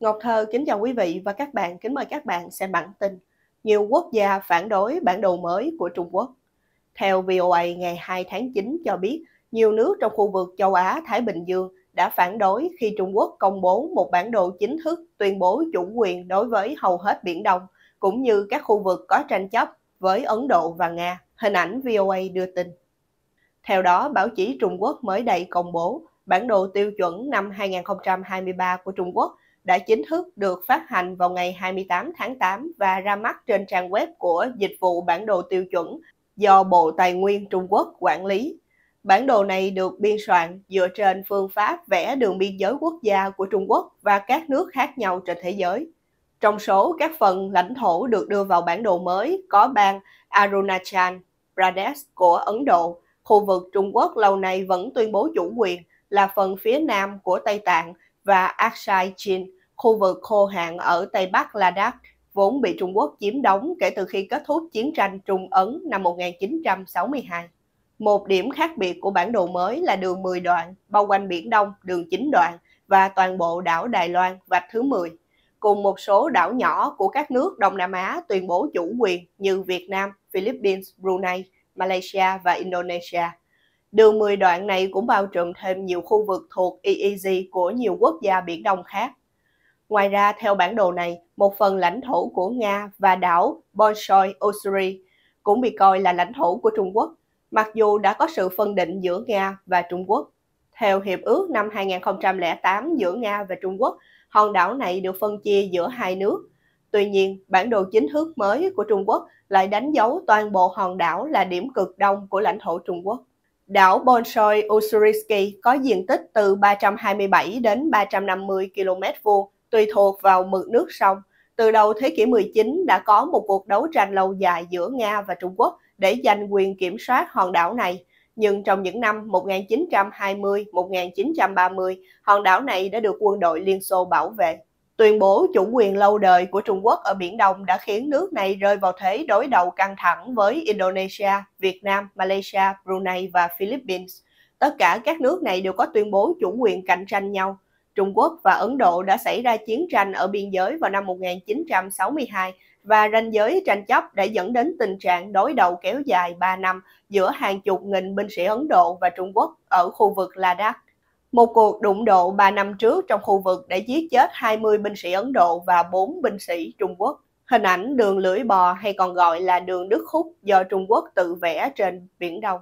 Ngọc Thơ kính chào quý vị và các bạn, kính mời các bạn xem bản tin Nhiều quốc gia phản đối bản đồ mới của Trung Quốc Theo VOA ngày 2 tháng 9 cho biết, nhiều nước trong khu vực châu Á-Thái Bình Dương đã phản đối khi Trung Quốc công bố một bản đồ chính thức tuyên bố chủ quyền đối với hầu hết Biển Đông, cũng như các khu vực có tranh chấp với Ấn Độ và Nga, hình ảnh VOA đưa tin. Theo đó, báo chí Trung Quốc mới đây công bố bản đồ tiêu chuẩn năm 2023 của Trung Quốc đã chính thức được phát hành vào ngày 28 tháng 8 và ra mắt trên trang web của Dịch vụ Bản đồ Tiêu chuẩn do Bộ Tài nguyên Trung Quốc quản lý. Bản đồ này được biên soạn dựa trên phương pháp vẽ đường biên giới quốc gia của Trung Quốc và các nước khác nhau trên thế giới. Trong số các phần lãnh thổ được đưa vào bản đồ mới có bang Arunachal Pradesh của Ấn Độ, khu vực Trung Quốc lâu nay vẫn tuyên bố chủ quyền là phần phía nam của Tây Tạng và Aksai Chin, khu vực khô hạn ở Tây Bắc Ladakh, vốn bị Trung Quốc chiếm đóng kể từ khi kết thúc chiến tranh Trung Ấn năm 1962. Một điểm khác biệt của bản đồ mới là đường 10 đoạn, bao quanh Biển Đông, đường 9 đoạn và toàn bộ đảo Đài Loan vạch thứ 10, cùng một số đảo nhỏ của các nước Đông Nam Á tuyên bố chủ quyền như Việt Nam, Philippines, Brunei, Malaysia và Indonesia. Đường 10 đoạn này cũng bao trùm thêm nhiều khu vực thuộc EEZ của nhiều quốc gia Biển Đông khác. Ngoài ra, theo bản đồ này, một phần lãnh thổ của Nga và đảo Bolshoi Osuri cũng bị coi là lãnh thổ của Trung Quốc, mặc dù đã có sự phân định giữa Nga và Trung Quốc. Theo Hiệp ước năm 2008 giữa Nga và Trung Quốc, hòn đảo này được phân chia giữa hai nước. Tuy nhiên, bản đồ chính thức mới của Trung Quốc lại đánh dấu toàn bộ hòn đảo là điểm cực đông của lãnh thổ Trung Quốc. Đảo Bolshoi Ussuriski có diện tích từ 327 đến 350 km vuông, tùy thuộc vào mực nước sông. Từ đầu thế kỷ 19 đã có một cuộc đấu tranh lâu dài giữa Nga và Trung Quốc để giành quyền kiểm soát hòn đảo này. Nhưng trong những năm 1920-1930, hòn đảo này đã được quân đội Liên Xô bảo vệ. Tuyên bố chủ quyền lâu đời của Trung Quốc ở Biển Đông đã khiến nước này rơi vào thế đối đầu căng thẳng với Indonesia, Việt Nam, Malaysia, Brunei và Philippines. Tất cả các nước này đều có tuyên bố chủ quyền cạnh tranh nhau. Trung Quốc và Ấn Độ đã xảy ra chiến tranh ở biên giới vào năm 1962 và ranh giới tranh chấp đã dẫn đến tình trạng đối đầu kéo dài 3 năm giữa hàng chục nghìn binh sĩ Ấn Độ và Trung Quốc ở khu vực Ladakh. Một cuộc đụng độ 3 năm trước trong khu vực đã giết chết 20 binh sĩ Ấn Độ và 4 binh sĩ Trung Quốc. Hình ảnh đường lưỡi bò hay còn gọi là đường Đức khúc do Trung Quốc tự vẽ trên Biển Đông.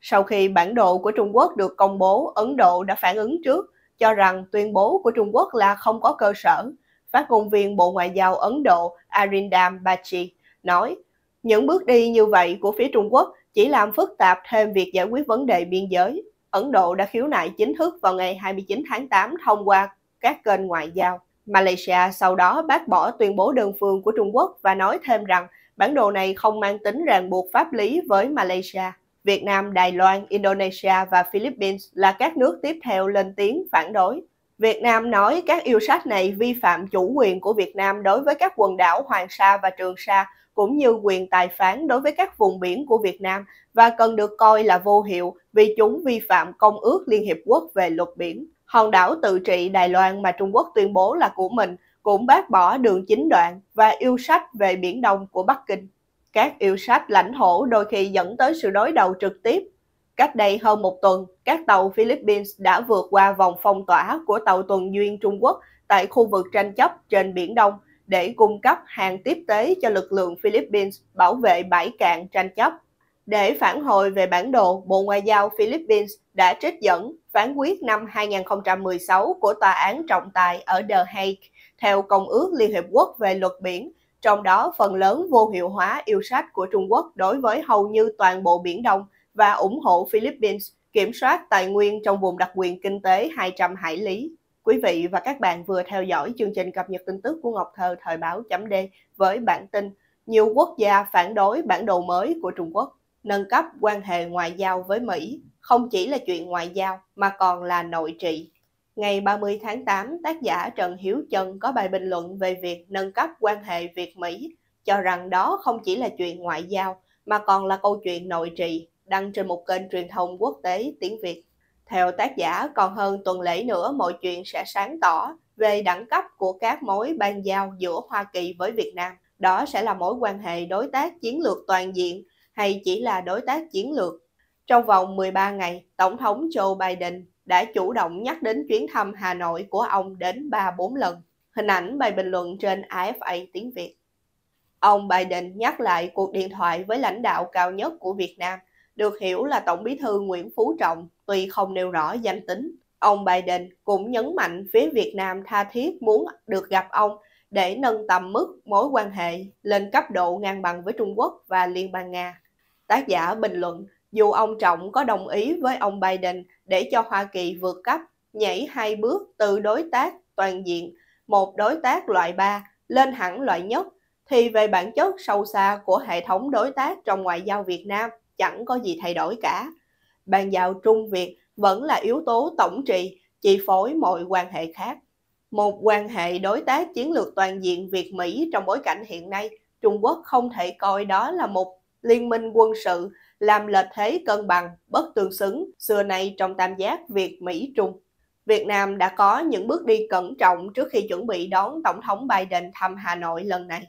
Sau khi bản đồ của Trung Quốc được công bố, Ấn Độ đã phản ứng trước, cho rằng tuyên bố của Trung Quốc là không có cơ sở. Phát ngôn viên Bộ Ngoại giao Ấn Độ Arindam Bagchi nói, những bước đi như vậy của phía Trung Quốc chỉ làm phức tạp thêm việc giải quyết vấn đề biên giới Ấn Độ đã khiếu nại chính thức vào ngày 29 tháng 8 thông qua các kênh ngoại giao. Malaysia sau đó bác bỏ tuyên bố đơn phương của Trung Quốc và nói thêm rằng bản đồ này không mang tính ràng buộc pháp lý với Malaysia. Việt Nam, Đài Loan, Indonesia và Philippines là các nước tiếp theo lên tiếng phản đối. Việt Nam nói các yêu sách này vi phạm chủ quyền của Việt Nam đối với các quần đảo Hoàng Sa và Trường Sa cũng như quyền tài phán đối với các vùng biển của Việt Nam và cần được coi là vô hiệu vì chúng vi phạm Công ước Liên Hiệp Quốc về luật biển. Hòn đảo tự trị Đài Loan mà Trung Quốc tuyên bố là của mình cũng bác bỏ đường chính đoạn và yêu sách về Biển Đông của Bắc Kinh. Các yêu sách lãnh thổ đôi khi dẫn tới sự đối đầu trực tiếp. Cách đây hơn một tuần, các tàu Philippines đã vượt qua vòng phong tỏa của tàu tuần duyên Trung Quốc tại khu vực tranh chấp trên Biển Đông để cung cấp hàng tiếp tế cho lực lượng Philippines bảo vệ bãi cạn tranh chấp. Để phản hồi về bản đồ, Bộ Ngoại giao Philippines đã trích dẫn phán quyết năm 2016 của Tòa án trọng tài ở The Hague theo Công ước Liên Hiệp Quốc về luật biển, trong đó phần lớn vô hiệu hóa yêu sách của Trung Quốc đối với hầu như toàn bộ Biển Đông và ủng hộ Philippines kiểm soát tài nguyên trong vùng đặc quyền kinh tế 200 hải lý. Quý vị và các bạn vừa theo dõi chương trình cập nhật tin tức của Ngọc Thơ Thời báo chấm D với bản tin Nhiều quốc gia phản đối bản đồ mới của Trung Quốc, nâng cấp quan hệ ngoại giao với Mỹ, không chỉ là chuyện ngoại giao mà còn là nội trị. Ngày 30 tháng 8, tác giả Trần Hiếu Trân có bài bình luận về việc nâng cấp quan hệ Việt-Mỹ, cho rằng đó không chỉ là chuyện ngoại giao mà còn là câu chuyện nội trị, đăng trên một kênh truyền thông quốc tế tiếng Việt. Theo tác giả, còn hơn tuần lễ nữa mọi chuyện sẽ sáng tỏ về đẳng cấp của các mối ban giao giữa Hoa Kỳ với Việt Nam. Đó sẽ là mối quan hệ đối tác chiến lược toàn diện hay chỉ là đối tác chiến lược. Trong vòng 13 ngày, Tổng thống Joe Biden đã chủ động nhắc đến chuyến thăm Hà Nội của ông đến 3-4 lần. Hình ảnh bài bình luận trên AFA tiếng Việt. Ông Biden nhắc lại cuộc điện thoại với lãnh đạo cao nhất của Việt Nam được hiểu là Tổng bí thư Nguyễn Phú Trọng tuy không nêu rõ danh tính. Ông Biden cũng nhấn mạnh phía Việt Nam tha thiết muốn được gặp ông để nâng tầm mức mối quan hệ lên cấp độ ngang bằng với Trung Quốc và Liên bang Nga. Tác giả bình luận, dù ông Trọng có đồng ý với ông Biden để cho Hoa Kỳ vượt cấp, nhảy hai bước từ đối tác toàn diện, một đối tác loại 3 lên hẳn loại nhất, thì về bản chất sâu xa của hệ thống đối tác trong ngoại giao Việt Nam, chẳng có gì thay đổi cả. Bàn giao Trung Việt vẫn là yếu tố tổng trị, chi phối mọi quan hệ khác. Một quan hệ đối tác chiến lược toàn diện Việt-Mỹ trong bối cảnh hiện nay, Trung Quốc không thể coi đó là một liên minh quân sự làm lệch thế cân bằng, bất tương xứng xưa nay trong tam giác Việt-Mỹ-Trung. Việt Nam đã có những bước đi cẩn trọng trước khi chuẩn bị đón Tổng thống Biden thăm Hà Nội lần này.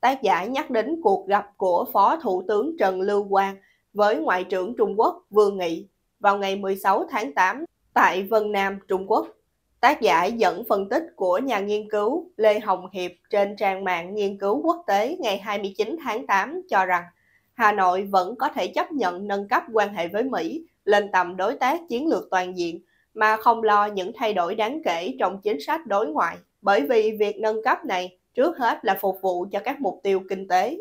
Tác giả nhắc đến cuộc gặp của Phó Thủ tướng Trần Lưu Quang với Ngoại trưởng Trung Quốc Vương Nghị vào ngày 16 tháng 8 tại Vân Nam, Trung Quốc. Tác giả dẫn phân tích của nhà nghiên cứu Lê Hồng Hiệp trên trang mạng nghiên cứu quốc tế ngày 29 tháng 8 cho rằng Hà Nội vẫn có thể chấp nhận nâng cấp quan hệ với Mỹ lên tầm đối tác chiến lược toàn diện mà không lo những thay đổi đáng kể trong chính sách đối ngoại bởi vì việc nâng cấp này trước hết là phục vụ cho các mục tiêu kinh tế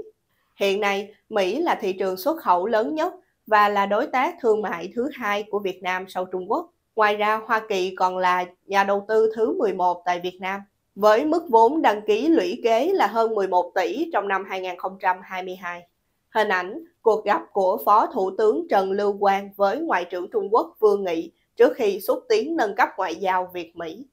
Hiện nay, Mỹ là thị trường xuất khẩu lớn nhất và là đối tác thương mại thứ hai của Việt Nam sau Trung Quốc. Ngoài ra, Hoa Kỳ còn là nhà đầu tư thứ 11 tại Việt Nam, với mức vốn đăng ký lũy kế là hơn 11 tỷ trong năm 2022. Hình ảnh cuộc gặp của Phó Thủ tướng Trần Lưu Quang với Ngoại trưởng Trung Quốc Vương Nghị trước khi xúc tiến nâng cấp ngoại giao Việt-Mỹ.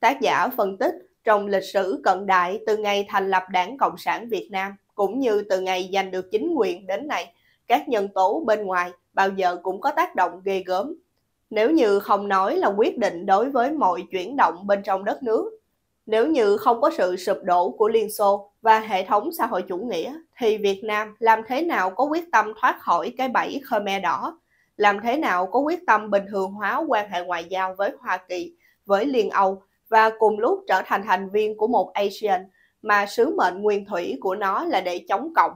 Tác giả phân tích trong lịch sử cận đại từ ngày thành lập Đảng Cộng sản Việt Nam cũng như từ ngày giành được chính quyền đến nay, các nhân tố bên ngoài bao giờ cũng có tác động ghê gớm. Nếu như không nói là quyết định đối với mọi chuyển động bên trong đất nước, nếu như không có sự sụp đổ của Liên Xô và hệ thống xã hội chủ nghĩa, thì Việt Nam làm thế nào có quyết tâm thoát khỏi cái bẫy Khmer đỏ, làm thế nào có quyết tâm bình thường hóa quan hệ ngoại giao với Hoa Kỳ, với Liên Âu và cùng lúc trở thành thành viên của một ASEAN mà sứ mệnh nguyên thủy của nó là để chống cộng.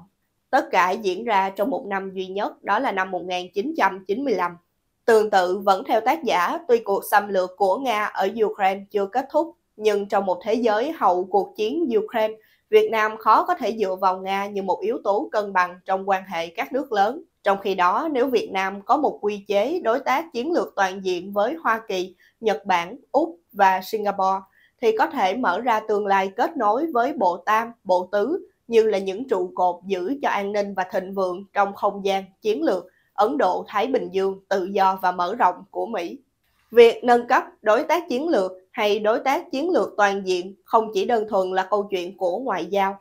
Tất cả diễn ra trong một năm duy nhất, đó là năm 1995. Tương tự vẫn theo tác giả, tuy cuộc xâm lược của Nga ở Ukraine chưa kết thúc, nhưng trong một thế giới hậu cuộc chiến Ukraine, Việt Nam khó có thể dựa vào Nga như một yếu tố cân bằng trong quan hệ các nước lớn. Trong khi đó, nếu Việt Nam có một quy chế đối tác chiến lược toàn diện với Hoa Kỳ, Nhật Bản, Úc và Singapore, thì có thể mở ra tương lai kết nối với bộ tam, bộ tứ như là những trụ cột giữ cho an ninh và thịnh vượng trong không gian chiến lược Ấn Độ-Thái Bình Dương tự do và mở rộng của Mỹ. Việc nâng cấp đối tác chiến lược hay đối tác chiến lược toàn diện không chỉ đơn thuần là câu chuyện của ngoại giao.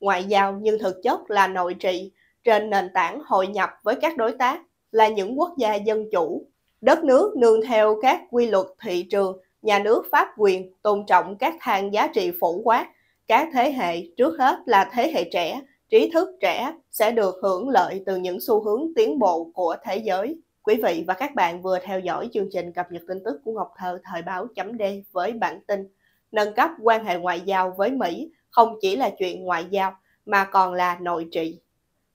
Ngoại giao nhưng thực chất là nội trị trên nền tảng hội nhập với các đối tác là những quốc gia dân chủ, đất nước nương theo các quy luật thị trường nhà nước pháp quyền tôn trọng các thang giá trị phổ quát, các thế hệ, trước hết là thế hệ trẻ, trí thức trẻ sẽ được hưởng lợi từ những xu hướng tiến bộ của thế giới. Quý vị và các bạn vừa theo dõi chương trình cập nhật tin tức của Ngọc Thơ thời báo chấm D với bản tin Nâng cấp quan hệ ngoại giao với Mỹ không chỉ là chuyện ngoại giao mà còn là nội trị.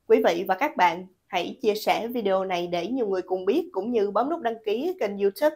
Quý vị và các bạn hãy chia sẻ video này để nhiều người cùng biết cũng như bấm nút đăng ký kênh youtube